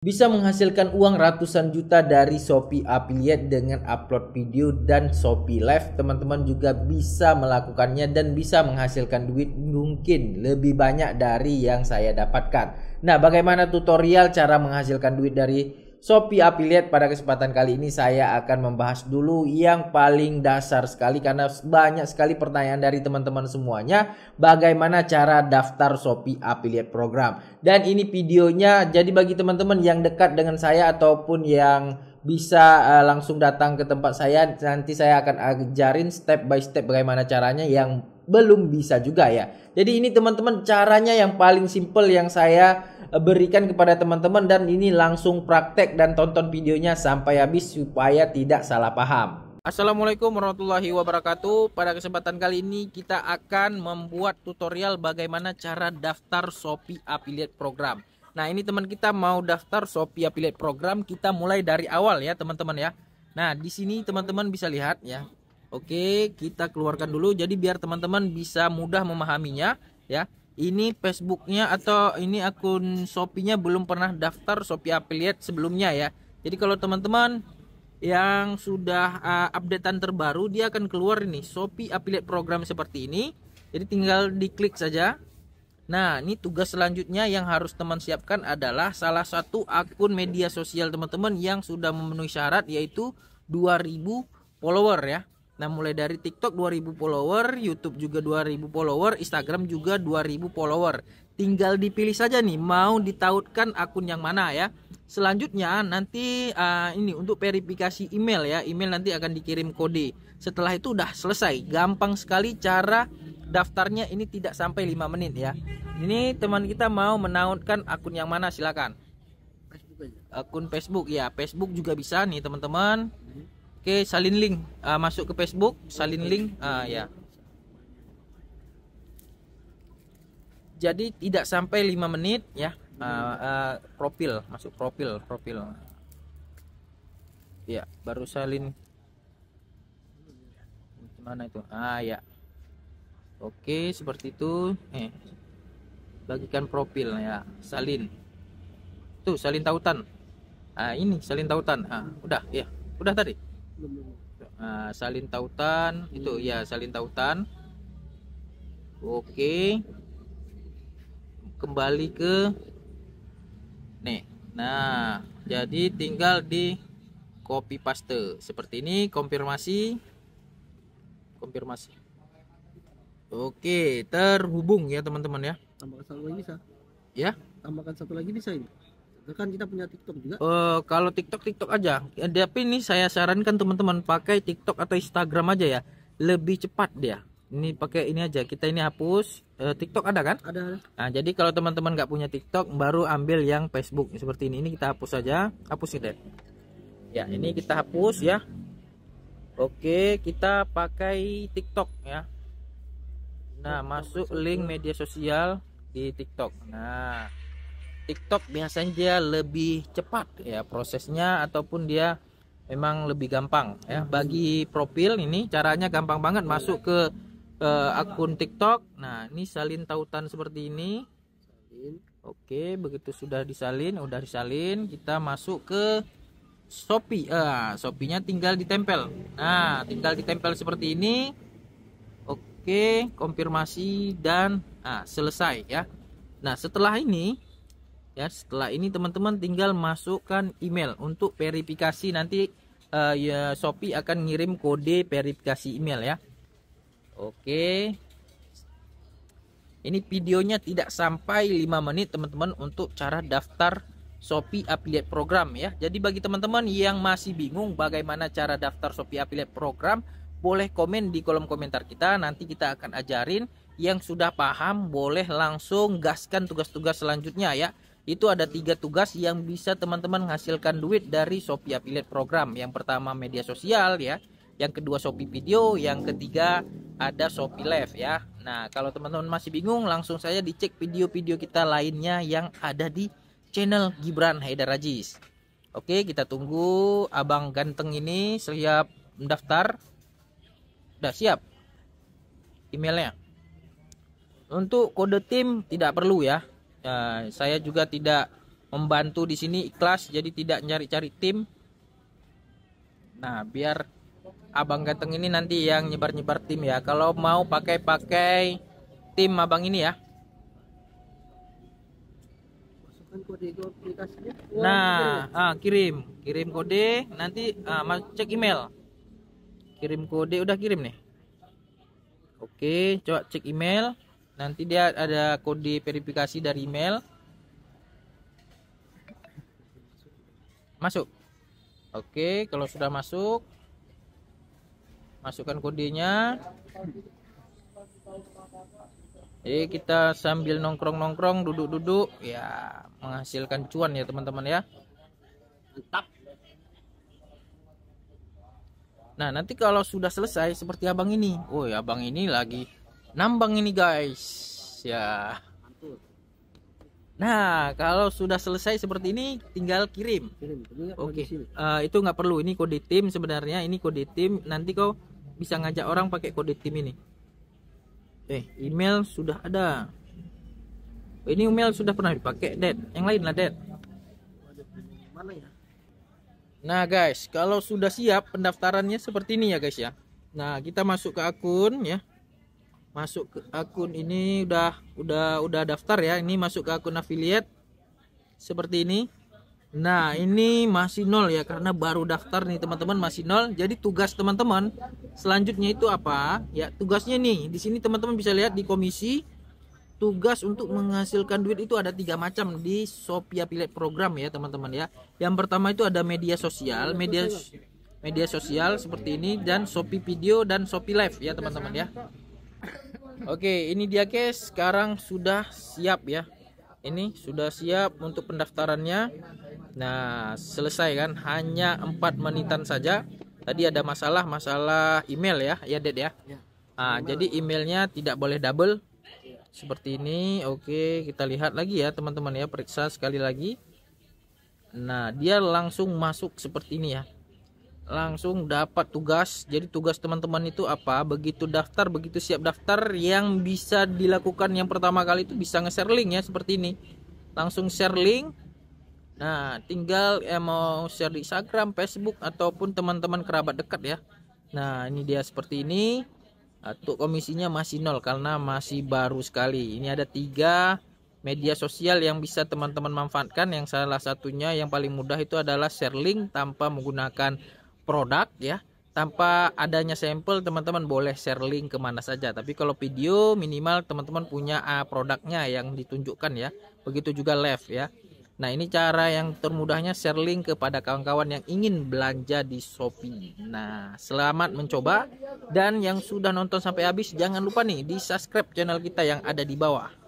bisa menghasilkan uang ratusan juta dari Shopee affiliate dengan upload video dan Shopee live. Teman-teman juga bisa melakukannya dan bisa menghasilkan duit mungkin lebih banyak dari yang saya dapatkan. Nah, bagaimana tutorial cara menghasilkan duit dari Shopee Affiliate pada kesempatan kali ini saya akan membahas dulu yang paling dasar sekali karena banyak sekali pertanyaan dari teman-teman semuanya bagaimana cara daftar Shopee Affiliate Program. Dan ini videonya jadi bagi teman-teman yang dekat dengan saya ataupun yang bisa uh, langsung datang ke tempat saya nanti saya akan ajarin step by step bagaimana caranya yang belum bisa juga ya. Jadi ini teman-teman caranya yang paling simple yang saya eh, berikan kepada teman-teman dan ini langsung praktek dan tonton videonya sampai habis supaya tidak salah paham. Assalamualaikum warahmatullahi wabarakatuh Pada kesempatan kali ini kita akan membuat tutorial bagaimana cara daftar Shopee Affiliate Program Nah ini teman kita mau daftar Shopee Affiliate Program kita mulai dari awal ya teman-teman ya Nah di sini teman-teman bisa lihat ya Oke, kita keluarkan dulu jadi biar teman-teman bisa mudah memahaminya ya. Ini Facebooknya atau ini akun Shopee-nya belum pernah daftar Shopee Affiliate sebelumnya ya. Jadi kalau teman-teman yang sudah uh, updatean terbaru dia akan keluar ini Shopee Affiliate Program seperti ini. Jadi tinggal diklik saja. Nah, ini tugas selanjutnya yang harus teman siapkan adalah salah satu akun media sosial teman-teman yang sudah memenuhi syarat yaitu 2000 follower ya. Nah mulai dari TikTok 2000 follower, YouTube juga 2000 follower, Instagram juga 2000 follower. Tinggal dipilih saja nih mau ditautkan akun yang mana ya. Selanjutnya nanti uh, ini untuk verifikasi email ya. Email nanti akan dikirim kode. Setelah itu udah selesai. Gampang sekali cara daftarnya ini tidak sampai 5 menit ya. Ini teman kita mau menautkan akun yang mana silakan. Akun Facebook ya. Facebook juga bisa nih teman-teman. Hmm. Oke, okay, salin link. Uh, masuk ke Facebook, salin link. Uh, ya. Jadi tidak sampai 5 menit ya. Uh, uh, profil, masuk profil, profil. Ya, baru salin. Gimana itu? Ah ya. Oke, seperti itu. Eh. Bagikan profil ya, salin. Tuh, salin tautan. Ah, ini salin tautan. Ah, udah ya. Udah tadi. Nah, salin tautan hmm. itu ya salin tautan. Oke. Kembali ke nih. Nah, jadi tinggal di copy paste. Seperti ini konfirmasi konfirmasi. Oke, terhubung ya teman-teman ya. Tambahkan satu lagi bisa. Ya. Tambahkan satu lagi bisa ini kan kita punya TikTok juga uh, kalau TikTok TikTok aja ya, tapi ini saya sarankan teman-teman pakai TikTok atau Instagram aja ya lebih cepat dia ini pakai ini aja kita ini hapus uh, TikTok ada kan ada, ada. Nah, jadi kalau teman-teman nggak punya TikTok baru ambil yang Facebook seperti ini ini kita hapus saja hapus deh ya ini kita hapus ya Oke kita pakai TikTok ya Nah, nah masuk link media sosial di TikTok. Nah, TikTok biasanya dia lebih cepat ya prosesnya ataupun dia memang lebih gampang ya hmm. bagi profil ini caranya gampang banget masuk ke ke eh, akun TikTok nah ini salin tautan seperti ini Oke begitu sudah disalin udah disalin kita masuk ke Shopee ah Shopee-nya tinggal ditempel nah tinggal ditempel seperti ini Oke konfirmasi dan ah, selesai ya Nah setelah ini ya setelah ini teman-teman tinggal masukkan email untuk verifikasi nanti uh, ya Shopee akan ngirim kode verifikasi email ya Oke ini videonya tidak sampai 5 menit teman-teman untuk cara daftar Shopee Affiliate Program ya jadi bagi teman-teman yang masih bingung bagaimana cara daftar Shopee Affiliate Program boleh komen di kolom komentar kita nanti kita akan ajarin yang sudah paham boleh langsung gaskan tugas-tugas selanjutnya ya itu ada tiga tugas yang bisa teman-teman hasilkan duit dari Shopee Affiliate Program. Yang pertama media sosial ya, yang kedua Shopee Video, yang ketiga ada Shopee Live ya. Nah, kalau teman-teman masih bingung langsung saja dicek video-video kita lainnya yang ada di channel Gibran Haidar Rajis. Oke, kita tunggu abang ganteng ini siap mendaftar. Udah siap emailnya. Untuk kode tim tidak perlu ya ya, saya juga tidak membantu di sini ikhlas jadi tidak nyari-cari tim nah biar abang ganteng ini nanti yang nyebar-nyebar tim ya kalau mau pakai-pakai tim abang ini ya nah ah, kirim kirim kode nanti ah, cek email kirim kode udah kirim nih oke coba cek email nanti dia ada kode verifikasi dari email masuk oke kalau sudah masuk masukkan kodenya jadi kita sambil nongkrong-nongkrong duduk-duduk ya menghasilkan cuan ya teman-teman ya mantap nah nanti kalau sudah selesai seperti abang ini oh ya abang ini lagi nambang ini guys ya nah kalau sudah selesai seperti ini tinggal kirim oke okay. uh, eh, itu nggak perlu ini kode tim sebenarnya ini kode tim nanti kau bisa ngajak orang pakai kode tim ini eh email sudah ada ini email sudah pernah dipakai dead yang lain lah dead ya? nah guys kalau sudah siap pendaftarannya seperti ini ya guys ya nah kita masuk ke akun ya masuk ke akun ini udah udah udah daftar ya ini masuk ke akun affiliate seperti ini nah ini masih nol ya karena baru daftar nih teman-teman masih nol jadi tugas teman-teman selanjutnya itu apa ya tugasnya nih di sini teman-teman bisa lihat di komisi tugas untuk menghasilkan duit itu ada tiga macam di Shopee Affiliate Program ya teman-teman ya yang pertama itu ada media sosial media media sosial seperti ini dan Shopee Video dan Shopee Live ya teman-teman ya Oke, ini dia guys. Sekarang sudah siap ya. Ini sudah siap untuk pendaftarannya. Nah, selesai kan? Hanya empat menitan saja. Tadi ada masalah masalah email ya, ya Ded ya. Nah, jadi emailnya tidak boleh double seperti ini. Oke, kita lihat lagi ya teman-teman ya, periksa sekali lagi. Nah, dia langsung masuk seperti ini ya langsung dapat tugas. Jadi tugas teman-teman itu apa? Begitu daftar, begitu siap daftar yang bisa dilakukan yang pertama kali itu bisa nge-share link ya seperti ini. Langsung share link. Nah, tinggal ya, mau share di Instagram, Facebook ataupun teman-teman kerabat dekat ya. Nah, ini dia seperti ini. Untuk komisinya masih nol karena masih baru sekali. Ini ada tiga media sosial yang bisa teman-teman manfaatkan yang salah satunya yang paling mudah itu adalah share link tanpa menggunakan produk ya tanpa adanya sampel teman-teman boleh share link kemana saja tapi kalau video minimal teman-teman punya ah, produknya yang ditunjukkan ya begitu juga live ya nah ini cara yang termudahnya share link kepada kawan-kawan yang ingin belanja di Shopee nah selamat mencoba dan yang sudah nonton sampai habis jangan lupa nih di subscribe channel kita yang ada di bawah